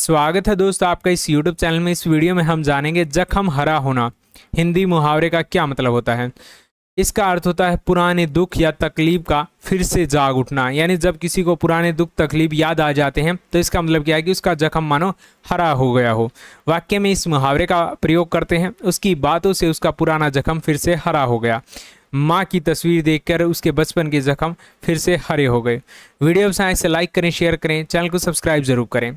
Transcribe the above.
स्वागत है दोस्तों आपका इस YouTube चैनल में इस वीडियो में हम जानेंगे जख्म हरा होना हिंदी मुहावरे का क्या मतलब होता है इसका अर्थ होता है पुराने दुख या तकलीफ का फिर से जाग उठना यानी जब किसी को पुराने दुख तकलीफ याद आ जाते हैं तो इसका मतलब क्या है कि उसका जख्म मानो हरा हो गया हो वाक्य में इस मुहावरे का प्रयोग करते हैं उसकी बातों से उसका पुराना जख्म फिर से हरा हो गया माँ की तस्वीर देखकर उसके बचपन के जख्म फिर से हरे हो गए वीडियो आए से तो लाइक करें शेयर करें चैनल को सब्सक्राइब जरूर करें